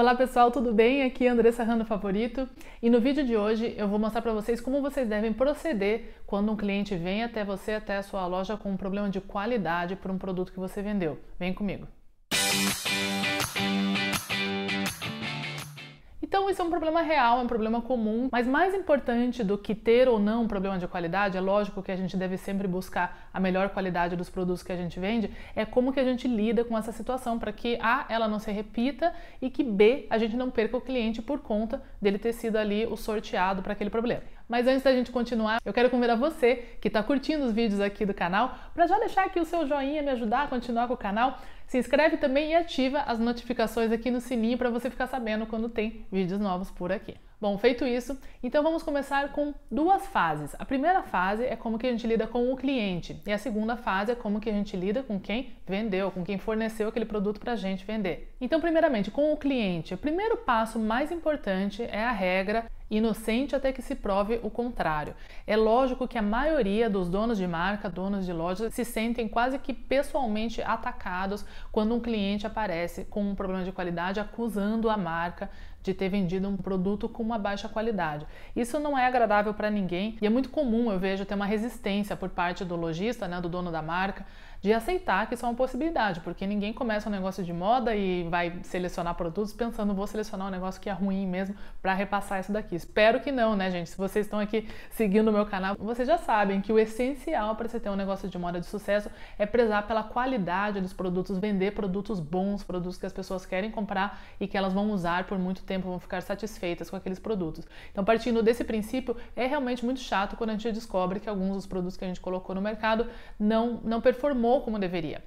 Olá pessoal, tudo bem? Aqui é Andressa Rando Favorito e no vídeo de hoje eu vou mostrar para vocês como vocês devem proceder quando um cliente vem até você, até a sua loja com um problema de qualidade por um produto que você vendeu. Vem comigo! Música então, isso é um problema real, é um problema comum, mas mais importante do que ter ou não um problema de qualidade, é lógico que a gente deve sempre buscar a melhor qualidade dos produtos que a gente vende, é como que a gente lida com essa situação para que A, ela não se repita e que B, a gente não perca o cliente por conta dele ter sido ali o sorteado para aquele problema. Mas antes da gente continuar, eu quero convidar você que está curtindo os vídeos aqui do canal para já deixar aqui o seu joinha, me ajudar a continuar com o canal. Se inscreve também e ativa as notificações aqui no sininho para você ficar sabendo quando tem vídeos novos por aqui. Bom, feito isso, então vamos começar com duas fases. A primeira fase é como que a gente lida com o cliente e a segunda fase é como que a gente lida com quem vendeu, com quem forneceu aquele produto para a gente vender. Então, primeiramente, com o cliente, o primeiro passo mais importante é a regra inocente até que se prove o contrário. É lógico que a maioria dos donos de marca, donos de lojas, se sentem quase que pessoalmente atacados quando um cliente aparece com um problema de qualidade acusando a marca de ter vendido um produto com uma baixa qualidade. Isso não é agradável para ninguém e é muito comum eu vejo ter uma resistência por parte do lojista, né, do dono da marca, de aceitar que isso é uma possibilidade, porque ninguém começa um negócio de moda e vai selecionar produtos pensando vou selecionar um negócio que é ruim mesmo para repassar isso daqui. Espero que não, né, gente? Se vocês estão aqui seguindo o meu canal, vocês já sabem que o essencial para você ter um negócio de moda de sucesso é prezar pela qualidade dos produtos, vender produtos bons, produtos que as pessoas querem comprar e que elas vão usar por muito tempo tempo vão ficar satisfeitas com aqueles produtos. Então, partindo desse princípio, é realmente muito chato quando a gente descobre que alguns dos produtos que a gente colocou no mercado não, não performou como deveria.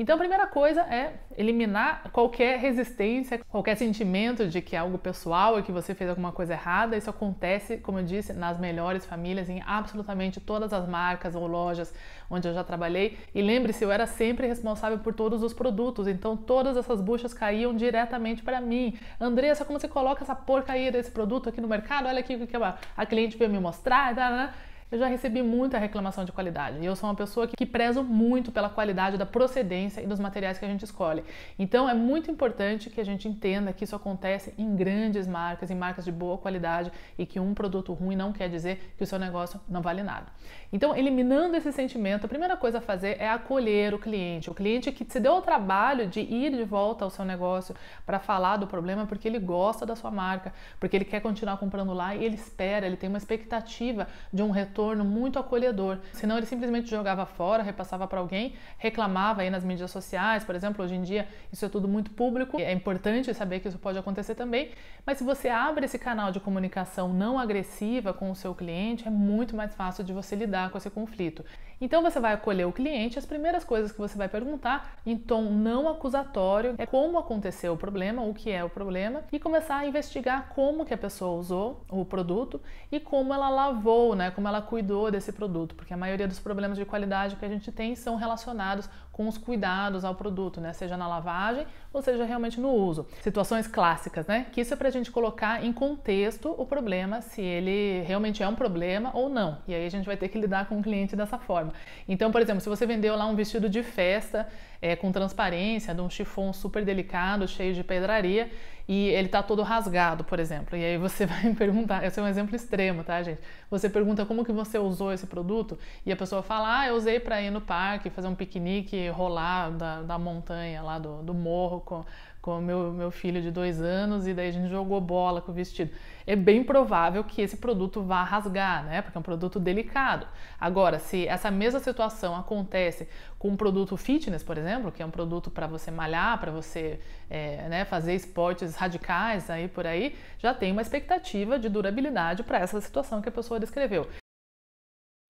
Então, a primeira coisa é eliminar qualquer resistência, qualquer sentimento de que é algo pessoal e que você fez alguma coisa errada. Isso acontece, como eu disse, nas melhores famílias, em absolutamente todas as marcas ou lojas onde eu já trabalhei. E lembre-se, eu era sempre responsável por todos os produtos, então todas essas buchas caíam diretamente para mim. Andressa, como você coloca essa porcaria desse produto aqui no mercado? Olha aqui o que é a cliente veio me mostrar. Tá, tá, tá. Eu já recebi muita reclamação de qualidade e eu sou uma pessoa que, que prezo muito pela qualidade da procedência e dos materiais que a gente escolhe. Então é muito importante que a gente entenda que isso acontece em grandes marcas, em marcas de boa qualidade e que um produto ruim não quer dizer que o seu negócio não vale nada. Então, eliminando esse sentimento, a primeira coisa a fazer é acolher o cliente, o cliente que se deu o trabalho de ir de volta ao seu negócio para falar do problema porque ele gosta da sua marca, porque ele quer continuar comprando lá e ele espera, ele tem uma expectativa de um retorno retorno muito acolhedor. Senão ele simplesmente jogava fora, repassava para alguém, reclamava aí nas mídias sociais, por exemplo, hoje em dia isso é tudo muito público. É importante saber que isso pode acontecer também, mas se você abre esse canal de comunicação não agressiva com o seu cliente, é muito mais fácil de você lidar com esse conflito. Então você vai acolher o cliente, as primeiras coisas que você vai perguntar em tom não acusatório é como aconteceu o problema, o que é o problema e começar a investigar como que a pessoa usou o produto e como ela lavou, né, como ela cuidou desse produto, porque a maioria dos problemas de qualidade que a gente tem são relacionados com os cuidados ao produto, né? Seja na lavagem ou seja realmente no uso. Situações clássicas, né? Que isso é para a gente colocar em contexto o problema, se ele realmente é um problema ou não. E aí a gente vai ter que lidar com o cliente dessa forma. Então, por exemplo, se você vendeu lá um vestido de festa é, com transparência, de um chifão super delicado, cheio de pedraria, e ele tá todo rasgado, por exemplo. E aí você vai me perguntar, esse é um exemplo extremo, tá, gente? Você pergunta como que você usou esse produto e a pessoa fala: "Ah, eu usei para ir no parque, fazer um piquenique rolar da, da montanha lá do, do morro com, com o meu, meu filho de dois anos e daí a gente jogou bola com o vestido. É bem provável que esse produto vá rasgar, né? Porque é um produto delicado. Agora, se essa mesma situação acontece com um produto fitness, por exemplo, que é um produto para você malhar, para você é, né, fazer esportes radicais aí por aí, já tem uma expectativa de durabilidade para essa situação que a pessoa descreveu.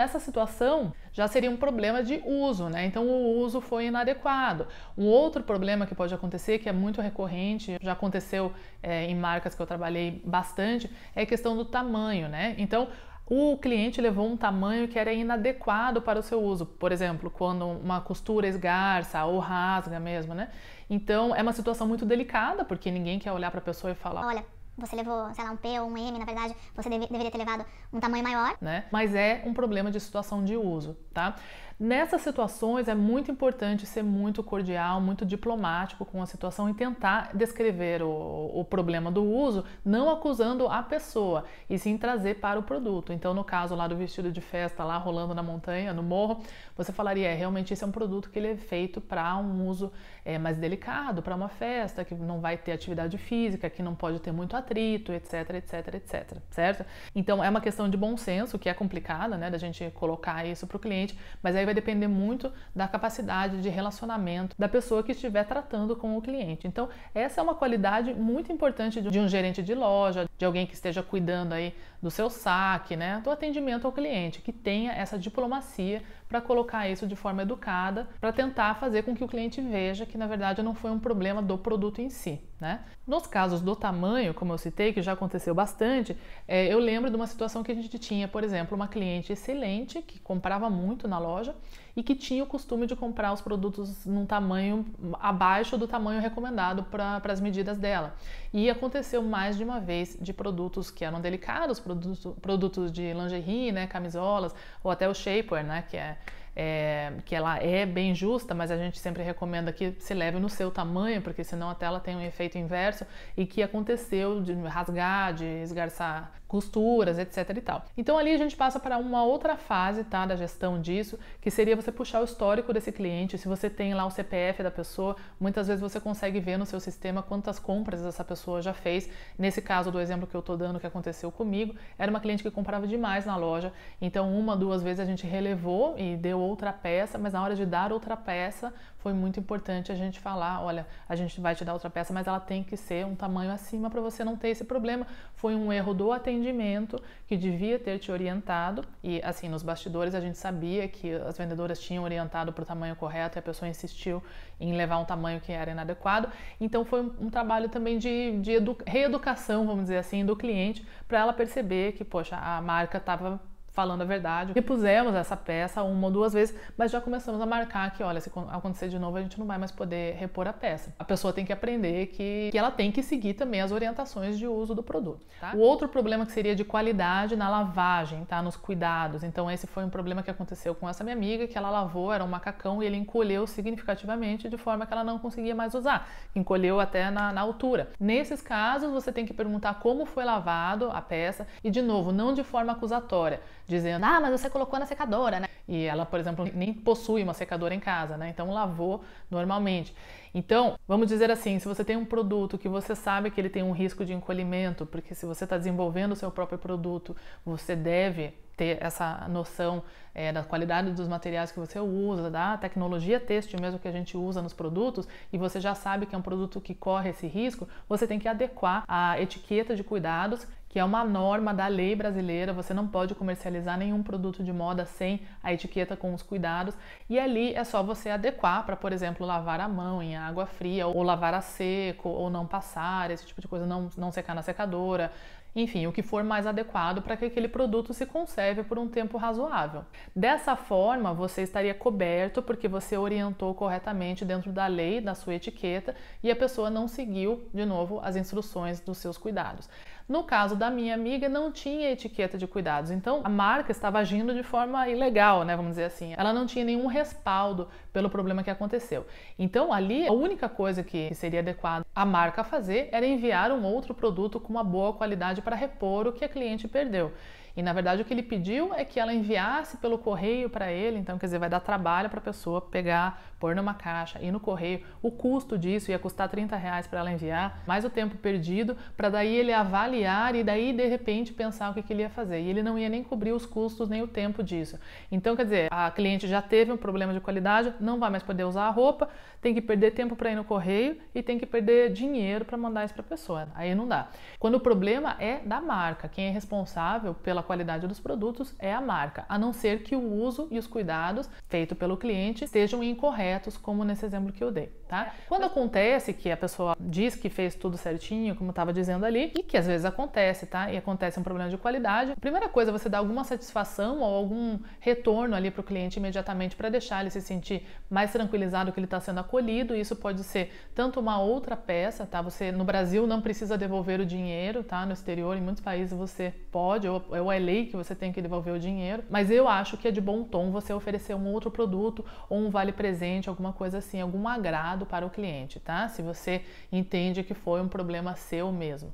Nessa situação, já seria um problema de uso, né? Então o uso foi inadequado. Um outro problema que pode acontecer, que é muito recorrente, já aconteceu é, em marcas que eu trabalhei bastante, é a questão do tamanho, né? Então o cliente levou um tamanho que era inadequado para o seu uso, por exemplo, quando uma costura esgarça ou rasga mesmo, né? Então é uma situação muito delicada, porque ninguém quer olhar para a pessoa e falar: Olha, você levou, sei lá, um P ou um M, na verdade, você deve, deveria ter levado um tamanho maior. Né? Mas é um problema de situação de uso, tá? Nessas situações é muito importante ser muito cordial, muito diplomático com a situação e tentar descrever o, o problema do uso, não acusando a pessoa e sim trazer para o produto. Então, no caso lá do vestido de festa, lá rolando na montanha, no morro, você falaria: é, realmente esse é um produto que ele é feito para um uso é, mais delicado, para uma festa, que não vai ter atividade física, que não pode ter muito atrito, etc, etc, etc, certo? Então, é uma questão de bom senso, que é complicada, né, da gente colocar isso para o cliente, mas aí vai depender muito da capacidade de relacionamento da pessoa que estiver tratando com o cliente. Então, essa é uma qualidade muito importante de um gerente de loja, de alguém que esteja cuidando aí do seu saque, né, do atendimento ao cliente, que tenha essa diplomacia para colocar isso de forma educada, para tentar fazer com que o cliente veja que na verdade não foi um problema do produto em si. Né? Nos casos do tamanho, como eu citei, que já aconteceu bastante, é, eu lembro de uma situação que a gente tinha, por exemplo, uma cliente excelente que comprava muito na loja e que tinha o costume de comprar os produtos num tamanho abaixo do tamanho recomendado para as medidas dela. E aconteceu mais de uma vez de produtos que eram delicados, produtos, produtos de lingerie, né, camisolas, ou até o shapewear, né, que é é, que ela é bem justa, mas a gente sempre recomenda que se leve no seu tamanho, porque senão até ela tem um efeito inverso e que aconteceu de rasgar, de esgarçar costuras, etc e tal. Então ali a gente passa para uma outra fase, tá, da gestão disso, que seria você puxar o histórico desse cliente, se você tem lá o CPF da pessoa, muitas vezes você consegue ver no seu sistema quantas compras essa pessoa já fez. Nesse caso do exemplo que eu tô dando que aconteceu comigo, era uma cliente que comprava demais na loja, então uma, duas vezes a gente relevou e deu outra peça, mas na hora de dar outra peça, foi muito importante a gente falar, olha, a gente vai te dar outra peça, mas ela tem que ser um tamanho acima para você não ter esse problema. Foi um erro do atendimento que devia ter te orientado e assim, nos bastidores a gente sabia que as vendedoras tinham orientado para o tamanho correto e a pessoa insistiu em levar um tamanho que era inadequado. Então foi um, um trabalho também de, de reeducação, vamos dizer assim, do cliente para ela perceber que, poxa, a marca estava falando a verdade. Repusemos essa peça uma ou duas vezes, mas já começamos a marcar que, olha, se acontecer de novo, a gente não vai mais poder repor a peça. A pessoa tem que aprender que, que ela tem que seguir também as orientações de uso do produto. Tá? O outro problema que seria de qualidade na lavagem, tá? Nos cuidados. Então, esse foi um problema que aconteceu com essa minha amiga, que ela lavou, era um macacão e ele encolheu significativamente de forma que ela não conseguia mais usar. Encolheu até na, na altura. Nesses casos, você tem que perguntar como foi lavado a peça e, de novo, não de forma acusatória dizendo: "Ah, mas você colocou na secadora, né?" E ela, por exemplo, nem possui uma secadora em casa, né? Então lavou normalmente. Então, vamos dizer assim, se você tem um produto que você sabe que ele tem um risco de encolhimento, porque se você está desenvolvendo o seu próprio produto, você deve ter essa noção é, da qualidade dos materiais que você usa, da tecnologia têxtil mesmo que a gente usa nos produtos, e você já sabe que é um produto que corre esse risco, você tem que adequar a etiqueta de cuidados que é uma norma da lei brasileira, você não pode comercializar nenhum produto de moda sem a etiqueta com os cuidados, e ali é só você adequar para, por exemplo, lavar a mão em água fria, ou lavar a seco, ou não passar, esse tipo de coisa, não, não secar na secadora, enfim, o que for mais adequado para que aquele produto se conserve por um tempo razoável. Dessa forma, você estaria coberto porque você orientou corretamente dentro da lei, da sua etiqueta, e a pessoa não seguiu, de novo, as instruções dos seus cuidados. No caso da minha amiga, não tinha etiqueta de cuidados, então a marca estava agindo de forma ilegal, né? Vamos dizer assim. Ela não tinha nenhum respaldo pelo problema que aconteceu. Então ali a única coisa que seria adequada a marca fazer era enviar um outro produto com uma boa qualidade para repor o que a cliente perdeu. E na verdade o que ele pediu é que ela enviasse pelo correio para ele, então quer dizer, vai dar trabalho para a pessoa pegar, pôr numa caixa, ir no correio. O custo disso ia custar 30 reais para ela enviar, mais o tempo perdido, para daí ele avaliar e daí de repente pensar o que, que ele ia fazer. E ele não ia nem cobrir os custos nem o tempo disso. Então quer dizer, a cliente já teve um problema de qualidade, não vai mais poder usar a roupa, tem que perder tempo para ir no correio e tem que perder dinheiro para mandar isso para a pessoa. Aí não dá. Quando o problema é da marca, quem é responsável pela pela qualidade dos produtos é a marca, a não ser que o uso e os cuidados feito pelo cliente estejam incorretos, como nesse exemplo que eu dei, tá? É. Quando acontece que a pessoa diz que fez tudo certinho, como estava dizendo ali, e que às vezes acontece, tá? E acontece um problema de qualidade, a primeira coisa é você dar alguma satisfação ou algum retorno ali para o cliente imediatamente para deixar ele se sentir mais tranquilizado que ele está sendo acolhido. Isso pode ser tanto uma outra peça, tá? Você no Brasil não precisa devolver o dinheiro, tá? No exterior, em muitos países você pode, eu, eu é lei que você tem que devolver o dinheiro, mas eu acho que é de bom tom você oferecer um outro produto ou um vale presente, alguma coisa assim, algum agrado para o cliente, tá? Se você entende que foi um problema seu mesmo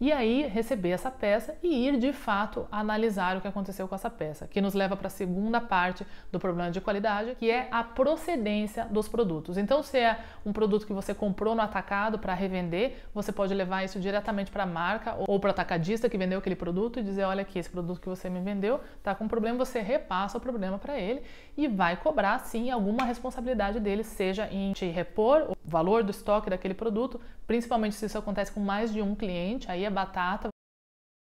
e aí receber essa peça e ir de fato analisar o que aconteceu com essa peça, que nos leva para a segunda parte do problema de qualidade, que é a procedência dos produtos. Então, se é um produto que você comprou no atacado para revender, você pode levar isso diretamente para a marca ou para o atacadista que vendeu aquele produto e dizer: olha aqui, esse produto que você me vendeu está com problema, você repassa o problema para ele e vai cobrar sim alguma responsabilidade dele, seja em te repor valor do estoque daquele produto, principalmente se isso acontece com mais de um cliente, aí é batata.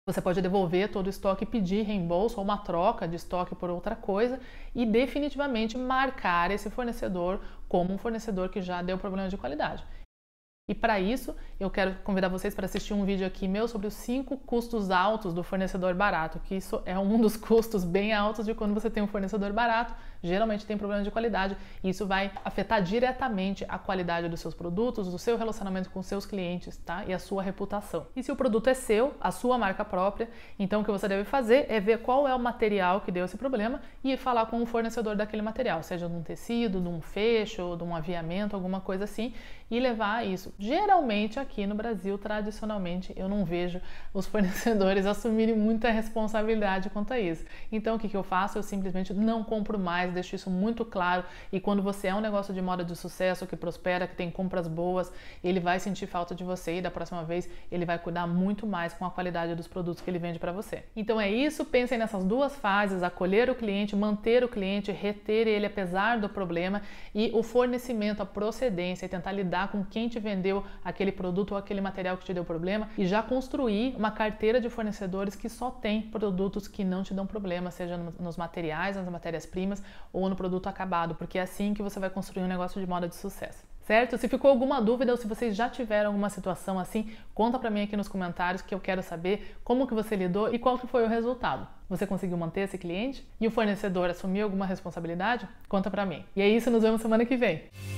Você pode devolver todo o estoque e pedir reembolso ou uma troca de estoque por outra coisa e definitivamente marcar esse fornecedor como um fornecedor que já deu problema de qualidade. E para isso, eu quero convidar vocês para assistir um vídeo aqui meu sobre os cinco custos altos do fornecedor barato, que isso é um dos custos bem altos de quando você tem um fornecedor barato, geralmente tem problema de qualidade, e isso vai afetar diretamente a qualidade dos seus produtos, do seu relacionamento com seus clientes, tá? E a sua reputação. E se o produto é seu, a sua marca própria, então o que você deve fazer é ver qual é o material que deu esse problema e falar com o fornecedor daquele material, seja num tecido, num fecho, de um aviamento, alguma coisa assim, e levar isso. Geralmente aqui no Brasil, tradicionalmente, eu não vejo os fornecedores assumirem muita responsabilidade quanto a isso. Então o que, eu faço? Eu simplesmente não compro mais, deixo isso muito claro. E quando você é um negócio de moda de sucesso, que prospera, que tem compras boas, ele vai sentir falta de você e da próxima vez ele vai cuidar muito mais com a qualidade dos produtos que ele vende para você. Então é isso, pensem nessas duas fases: acolher o cliente, manter o cliente, reter ele apesar do problema e o fornecimento, a procedência e tentar lidar lidar com quem te vendeu aquele produto ou aquele material que te deu problema e já construir uma carteira de fornecedores que só tem produtos que não te dão problema, seja nos materiais, nas matérias-primas ou no produto acabado, porque é assim que você vai construir um negócio de moda de sucesso certo? Se ficou alguma dúvida ou se vocês já tiveram alguma situação assim, conta para mim aqui nos comentários que eu quero saber como que você lidou e qual que foi o resultado. Você conseguiu manter esse cliente? E o fornecedor assumiu alguma responsabilidade? Conta para mim. E é isso, nos vemos semana que vem.